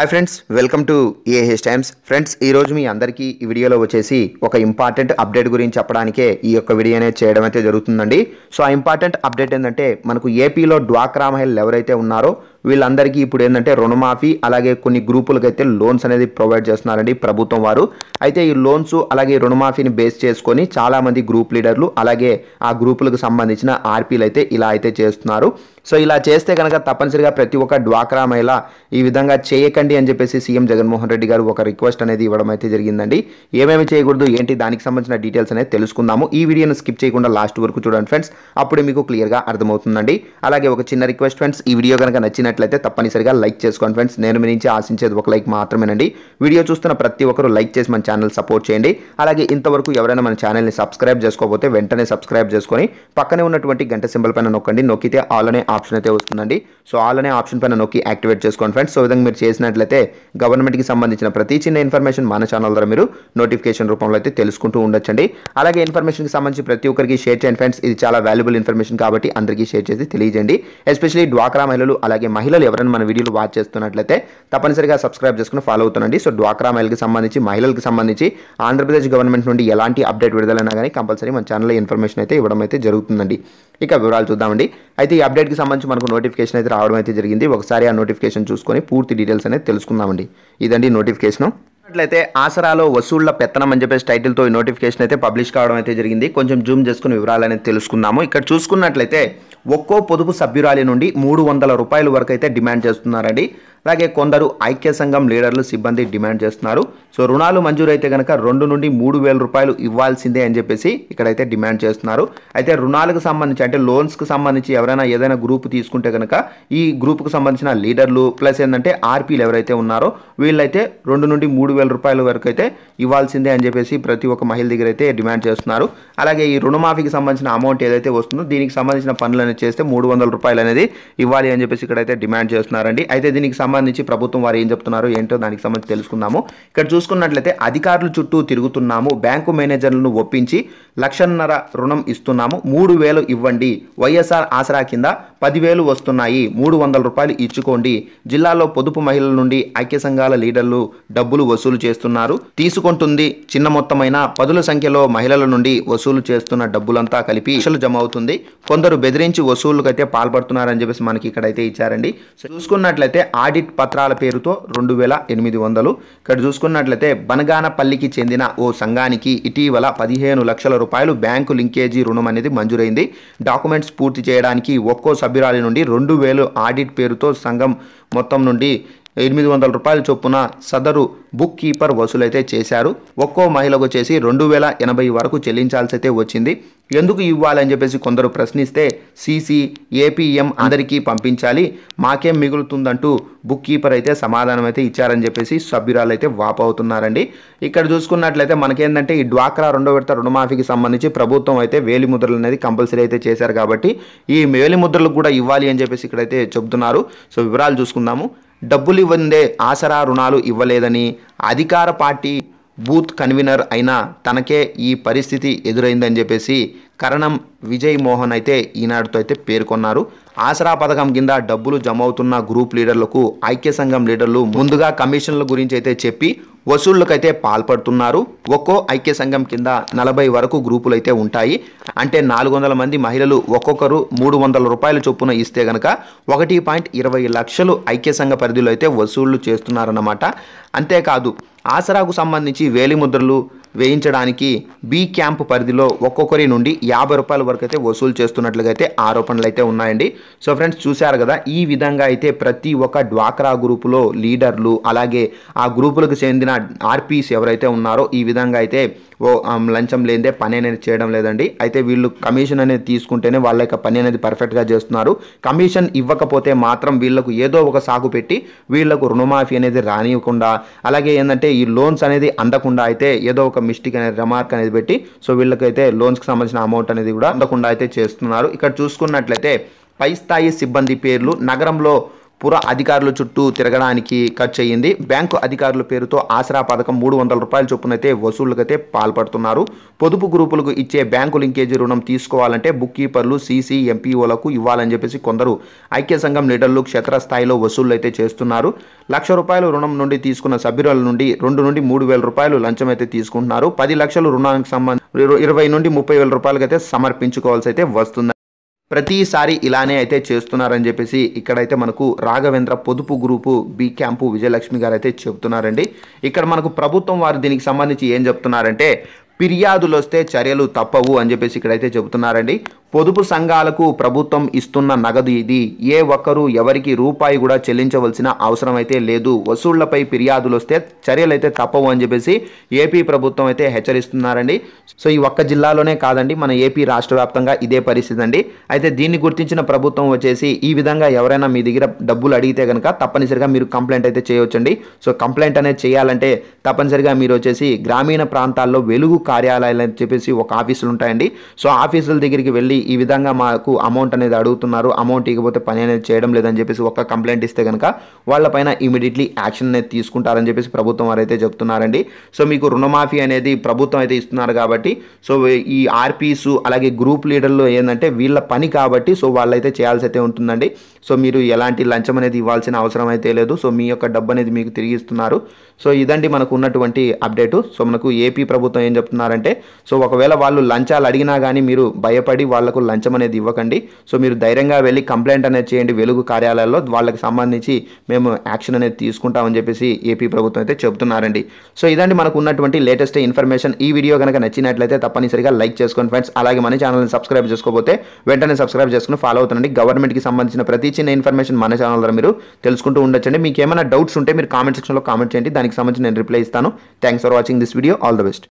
hi friends welcome to AH Times friends ఈరోజు మీ అందరికీ ఈ వీడియోలో వచ్చేసి ఒక ఇంపార్టెంట్ అప్డేట్ గురించి చెప్పడానికే ఈ యొక్క వీడియో అనేది చేయడం అయితే జరుగుతుందండి సో ఆ ఇంపార్టెంట్ అప్డేట్ ఏంటంటే మనకు ఏపీలో డ్వాక్రా ఎవరైతే ఉన్నారో వీళ్ళందరికీ ఇప్పుడు ఏంటంటే రుణమాఫీ అలాగే కొన్ని గ్రూపులకు అయితే లోన్స్ అనేది ప్రొవైడ్ చేస్తున్నారండి ప్రభుత్వం వారు అయితే ఈ లోన్స్ అలాగే రుణమాఫీని బేస్ చేసుకొని చాలామంది గ్రూప్ లీడర్లు అలాగే ఆ గ్రూపులకు సంబంధించిన ఆర్పీలు అయితే ఇలా అయితే చేస్తున్నారు సో ఇలా చేస్తే కనుక తప్పనిసరిగా ప్రతి ఒక్క డ్వాక్రా మహిళ ఈ విధంగా చేయకండి అని చెప్పేసి సీఎం జగన్మోహన్ రెడ్డి గారు ఒక రిక్వెస్ట్ అనేది ఇవ్వడం అయితే జరిగిందండి ఏమేమి చేయకూడదు ఏంటి దానికి సంబంధించిన డీటెయిల్స్ అనేది తెలుసుకుందాము ఈ వీడియోను స్కిప్ చేయకుండా లాస్ట్ వరకు చూడండి ఫ్రెండ్స్ అప్పుడు మీకు క్లియర్గా అర్థమవుతుందండి అలాగే ఒక చిన్న రిక్వెస్ట్ ఫ్రెండ్స్ ఈ వీడియో కనుక నచ్చిన నచ్చినట్లయితే తప్పనిసరిగా లైక్ చేసుకోండి ఫ్రెండ్స్ నేను మీ నుంచి ఆశించేది ఒక లైక్ మాత్రమేనండి వీడియో చూస్తున్న ప్రతి ఒక్కరు లైక్ చేసి మన ఛానల్ సపోర్ట్ చేయండి అలాగే ఇంతవరకు ఎవరైనా మన ఛానల్ని సబ్స్క్రైబ్ చేసుకోకపోతే వెంటనే సబ్స్క్రైబ్ చేసుకొని పక్కనే ఉన్నటువంటి గంట సింబల్ పైన నొక్కండి నొక్కితే ఆల్ అనే ఆప్షన్ అయితే వస్తుందండి సో ఆల్ అనే ఆప్షన్ పైన నొక్కి యాక్టివేట్ చేసుకోండి ఫ్రెండ్స్ సో విధంగా మీరు చేసినట్లయితే గవర్నమెంట్కి సంబంధించిన ప్రతి చిన్న ఇన్ఫర్మేషన్ మన ఛానల్ ద్వారా మీరు నోటిఫికేషన్ రూపంలో అయితే తెలుసుకుంటూ ఉండొచ్చండి అలాగే ఇన్ఫర్మేషన్కి సంబంధించి ప్రతి ఒక్కరికి షేర్ చేయండి ఫ్రెండ్స్ ఇది చాలా వాల్యుబుల్ ఇన్ఫర్మేషన్ కాబట్టి అందరికీ షేర్ చేసి తెలియజేయండి ఎస్పెషలీ డ్వాక్రా మహిళలు అలాగే మహిళలు ఎవరైనా మన వీడియోలు వాచ్ చేస్తున్నట్లయితే తప్పనిసరిగా సబ్స్క్రైబ్ చేసుకుని ఫాలో అవుతుండండి సో డ్వాక్రా మహిళకి సంబంధించి మహిళలకు సంబంధించి ఆంధ్రప్రదేశ్ గవర్నమెంట్ నుండి ఎలాంటి అప్డేట్ విడుదలైనా కానీ కంపల్సరీ మన ఛానల్లో ఇన్ఫర్మేషన్ అయితే ఇవ్వడం అయితే జరుగుతుందండి ఇక వివరాలు చూద్దామండి అయితే ఈ అప్డేట్కి సంబంధించి మనకు నోటిఫికేషన్ అయితే రావడం అయితే జరిగింది ఒకసారి ఆ నోటిఫికేషన్ చూసుకొని పూర్తి డీటెయిల్స్ అనేది తెలుసుకుందామండి ఇదండి నోటిఫికేషను అయితే ఆసరాలో వసూళ్ల పెత్తనం అని చెప్పేసి టైటిల్తో ఈ నోటిఫికేషన్ అయితే పబ్లిష్ కావడం అయితే జరిగింది కొంచెం జూమ్ చేసుకుని వివరాలు అనేది తెలుసుకుందాము ఇక్కడ చూసుకున్నట్లయితే ఒక్కో పొదుపు సభ్యురాలి నుండి మూడు వందల రూపాయల వరకు అయితే డిమాండ్ చేస్తున్నారండి అలాగే కొందరు ఐక్య సంఘం లీడర్లు సిబ్బంది డిమాండ్ చేస్తున్నారు సో రుణాలు మంజూరైతే కనుక రెండు నుండి మూడు వేల రూపాయలు ఇవ్వాల్సిందే అని చెప్పేసి ఇక్కడైతే డిమాండ్ చేస్తున్నారు అయితే రుణాలకు సంబంధించి అంటే లోన్స్కి సంబంధించి ఎవరైనా ఏదైనా గ్రూప్ తీసుకుంటే కనుక ఈ గ్రూప్కు సంబంధించిన లీడర్లు ప్లస్ ఏంటంటే ఆర్పీలు ఎవరైతే ఉన్నారో వీళ్ళైతే రెండు నుండి మూడు వేల రూపాయల వరకు అయితే ఇవ్వాల్సిందే అని చెప్పేసి ప్రతి ఒక్క మహిళ దగ్గర అయితే డిమాండ్ చేస్తున్నారు అలాగే ఈ రుణమాఫీకి సంబంధించిన అమౌంట్ ఏదైతే వస్తుందో దీనికి సంబంధించిన పనులు అనేది చేస్తే మూడు వందల రూపాయలు అనేది ఇవ్వాలి అని చెప్పేసి ఇక్కడైతే డిమాండ్ చేస్తున్నారండి అయితే దీనికి సంబంధించి ప్రభుత్వం వారు ఏం చెప్తున్నారు ఏంటో దానికి సంబంధించి తెలుసుకుందాము ఇక్కడ చూసుకున్నట్లయితే అధికారులు చుట్టూ తిరుగుతున్నాము బ్యాంకు మేనేజర్లను ఒప్పించి లక్షన్నర రుణం ఇస్తున్నాము మూడు వేలు ఇవ్వండి వైఎస్ఆర్ ఆసరా కింద పదివేలు వస్తున్నాయి మూడు వందల రూపాయలు ఇచ్చుకోండి జిల్లాలో పొదుపు మహిళల నుండి ఐక్య సంఘాల లీడర్లు డబ్బులు వసూలు చేస్తున్నారు తీసుకుంటుంది చిన్న మొత్తమైన పదుల సంఖ్యలో మహిళల నుండి వసూలు చేస్తున్న డబ్బులంతా కలిపి లక్షలు జమ అవుతుంది కొందరు బెదిరించి అయితే పాల్పడుతున్నారని చెప్పేసి మనకి ఇక్కడైతే ఇచ్చారండి చూసుకున్నట్లయితే ఆడిట్ పత్రాల పేరుతో రెండు వేల ఎనిమిది వందలు ఇక్కడ చూసుకున్నట్లయితే బనగానపల్లికి చెందిన ఓ సంఘానికి ఇటీవల పదిహేను లక్షల రూపాయలు రూపాయలు బ్యాంకు లింకేజీ రుణం అనేది మంజూరైంది డాక్యుమెంట్స్ పూర్తి చేయడానికి ఒక్కో సభ్యురాలి నుండి రెండు వేలు ఆడిట్ పేరుతో సంఘం మొత్తం నుండి ఎనిమిది వందల రూపాయల చొప్పున సదరు బుక్ కీపర్ వసూలైతే చేశారు ఒక్కో మహిళకు చేసి రెండు వేల ఎనభై వరకు చెల్లించాల్సి అయితే వచ్చింది ఎందుకు ఇవ్వాలని చెప్పేసి కొందరు ప్రశ్నిస్తే సీసీ ఏపీఎం అందరికీ పంపించాలి మాకేం మిగులుతుందంటూ బుక్ కీపర్ అయితే సమాధానం అయితే ఇచ్చారని చెప్పేసి సభ్యురాలు అయితే వాపవుతున్నారండి ఇక్కడ చూసుకున్నట్లయితే మనకేంటంటే ఈ డ్వాక్రా రెండో విడత రుణమాఫీకి సంబంధించి ప్రభుత్వం అయితే వేలిముద్రలు అనేది కంపల్సరీ అయితే చేశారు కాబట్టి ఈ వేలిముద్రలు కూడా ఇవ్వాలి అని చెప్పేసి ఇక్కడైతే చెబుతున్నారు సో వివరాలు చూసుకుంటే తెలుసుకుందాము డబ్బులు ఇవ్వందే ఆసరా రుణాలు ఇవ్వలేదని అధికార పార్టీ బూత్ కన్వీనర్ అయిన తనకే ఈ పరిస్థితి ఎదురైందని చెప్పేసి కరణం విజయ్ మోహన్ అయితే ఈనాడుతో అయితే పేర్కొన్నారు ఆసరా పథకం కింద డబ్బులు జమ అవుతున్న గ్రూప్ లీడర్లకు ఐక్య సంఘం లీడర్లు ముందుగా కమిషన్ల గురించి అయితే చెప్పి వసూళ్లకైతే పాల్పడుతున్నారు ఒక్కో ఐక్య సంఘం కింద నలభై వరకు గ్రూపులు అయితే ఉంటాయి అంటే నాలుగు వందల మంది మహిళలు ఒక్కొక్కరు మూడు వందల రూపాయల చొప్పున ఇస్తే గనక ఒకటి పాయింట్ ఇరవై లక్షలు ఐక్య సంఘ పరిధిలో అయితే వసూళ్లు చేస్తున్నారన్నమాట అంతేకాదు ఆసరాకు సంబంధించి వేలిముద్రలు వేయించడానికి బి క్యాంప్ పరిధిలో ఒక్కొక్కరి నుండి యాభై రూపాయల వరకు అయితే వసూలు చేస్తున్నట్లుగా అయితే ఆరోపణలు అయితే ఉన్నాయండి సో ఫ్రెండ్స్ చూశారు కదా ఈ విధంగా అయితే ప్రతి ఒక్క డ్వాక్రా గ్రూపులో లీడర్లు అలాగే ఆ గ్రూపులకు చెందిన ఆర్పీస్ ఎవరైతే ఉన్నారో ఈ విధంగా అయితే ఓ లంచం లేదే పని అనేది చేయడం లేదండి అయితే వీళ్ళు కమిషన్ అనేది తీసుకుంటేనే వాళ్ళ యొక్క పని అనేది పర్ఫెక్ట్గా చేస్తున్నారు కమిషన్ ఇవ్వకపోతే మాత్రం వీళ్ళకు ఏదో ఒక సాగు పెట్టి వీళ్లకు రుణమాఫీ అనేది రానివ్వకుండా అలాగే ఏంటంటే ఈ లోన్స్ అనేది అందకుండా అయితే ఏదో ఒక మిస్టేక్ అనేది రిమార్క్ అనేది పెట్టి సో వీళ్ళకైతే లోన్స్కి సంబంధించిన అమౌంట్ అనేది కూడా అందకుండా అయితే చేస్తున్నారు ఇక్కడ చూసుకున్నట్లయితే పై స్థాయి సిబ్బంది పేర్లు నగరంలో పుర అధికారుల చుట్టూ తిరగడానికి ఖర్చు అయ్యింది బ్యాంకు అధికారుల పేరుతో ఆసరా పథకం మూడు వందల రూపాయల చొప్పునైతే వసూళ్లకైతే పాల్పడుతున్నారు పొదుపు గ్రూపులకు ఇచ్చే బ్యాంకు లింకేజీ రుణం తీసుకోవాలంటే బుక్ కీపర్లు సీసీ ఎంపీఓలకు ఇవ్వాలని చెప్పేసి కొందరు ఐక్య సంఘం లీడర్లు క్షేత్రస్థాయిలో వసూళ్లు అయితే చేస్తున్నారు లక్ష రూపాయలు రుణం నుండి తీసుకున్న సభ్యుల నుండి రెండు నుండి మూడు వేల రూపాయలు లంచం అయితే తీసుకుంటున్నారు పది లక్షలు రుణానికి సంబంధించి ఇరవై నుండి ముప్పై వేల రూపాయలకైతే సమర్పించుకోవాల్సి అయితే వస్తుంది ప్రతిసారి ఇలానే అయితే చేస్తున్నారని చెప్పేసి ఇక్కడైతే మనకు రాఘవేంద్ర పొదుపు గ్రూపు బి క్యాంపు విజయలక్ష్మి గారు అయితే చెబుతున్నారండి ఇక్కడ మనకు ప్రభుత్వం వారు దీనికి సంబంధించి ఏం చెప్తున్నారంటే ఫిర్యాదులు వస్తే చర్యలు తప్పవు అని చెప్పేసి ఇక్కడైతే చెబుతున్నారండి పొదుపు సంఘాలకు ప్రభుత్వం ఇస్తున్న నగదు ఇది ఏ ఒక్కరూ ఎవరికి రూపాయి కూడా చెల్లించవలసిన అవసరం అయితే లేదు వసూళ్లపై ఫిర్యాదులు వస్తే చర్యలు అయితే తప్పవు అని చెప్పేసి ఏపీ ప్రభుత్వం అయితే హెచ్చరిస్తున్నారండి సో ఈ ఒక్క జిల్లాలోనే కాదండి మన ఏపీ రాష్ట్ర వ్యాప్తంగా ఇదే పరిస్థితి అండి అయితే దీన్ని గుర్తించిన ప్రభుత్వం వచ్చేసి ఈ విధంగా ఎవరైనా మీ దగ్గర డబ్బులు అడిగితే కనుక తప్పనిసరిగా మీరు కంప్లైంట్ అయితే చేయవచ్చండి సో కంప్లైంట్ అనేది చేయాలంటే తప్పనిసరిగా మీరు వచ్చేసి గ్రామీణ ప్రాంతాల్లో వెలుగు కార్యాలయాలు అని చెప్పేసి ఒక ఆఫీసులు ఉంటాయండి సో ఆఫీసుల దగ్గరికి వెళ్ళి ఈ విధంగా మాకు అమౌంట్ అనేది అడుగుతున్నారు అమౌంట్ ఇకపోతే పని అనేది చేయడం లేదని చెప్పేసి ఒక్క కంప్లైంట్ ఇస్తే కనుక వాళ్ళపైన ఇమీడియట్లీ యాక్షన్ అనేది తీసుకుంటారని చెప్పేసి ప్రభుత్వం వారు అయితే చెప్తున్నారండి సో మీకు రుణమాఫీ అనేది ప్రభుత్వం అయితే ఇస్తున్నారు కాబట్టి సో ఈ ఆర్పీస్ అలాగే గ్రూప్ లీడర్లు ఏంటంటే వీళ్ళ పని కాబట్టి సో వాళ్ళైతే చేయాల్సి అయితే ఉంటుందండి సో మీరు ఎలాంటి లంచం అనేది ఇవ్వాల్సిన అవసరం అయితే లేదు సో మీ యొక్క డబ్బు అనేది మీకు తిరిగి ఇస్తున్నారు సో ఇదండి మనకు ఉన్నటువంటి అప్డేటు సో మనకు ఏపీ ప్రభుత్వం ఏం చెప్తున్నారంటే సో ఒకవేళ వాళ్ళు లంచాలు అడిగినా కానీ మీరు భయపడి వాళ్ళ వాళ్ళకు లంచం అనేది ఇవ్వకండి సో మీరు ధైర్యంగా వెళ్ళి కంప్లైంట్ అనేది చేయండి వెలుగు కార్యాలయాల్లో వాళ్ళకి సంబంధించి మేము యాక్షన్ అనేది తీసుకుంటామని చెప్పేసి ఏపీ ప్రభుత్వం అయితే చెబుతున్నారండి సో ఇదండి మనకు ఉన్నటువంటి లేటెస్ట్ ఇన్ఫర్మేషన్ ఈ వీడియో కనుక నచ్చినట్లయితే తప్పనిసరిగా లైక్ చేసుకోండి ఫ్రెండ్స్ అలాగే మన ఛానల్ని సబ్స్క్రైబ్ చేసుకోకపోతే వెంటనే సబ్స్క్రైబ్ చేసుకుని ఫాలో అవుతుందండి గవర్నమెంట్కి సంబంధించిన ప్రతి చిన్న ఇన్ఫర్మేషన్ మన ఛానల్ ద్వారా మీరు తెలుసుకుంటూ ఉండొచ్చండి మీకు ఏమైనా డౌట్స్ ఉంటే మీరు కామెంట్ సెక్షన్లో కామెంట్ చేయండి దానికి సంబంధించి నేను రిప్లై ఇస్తాను thanks for watching this video all the best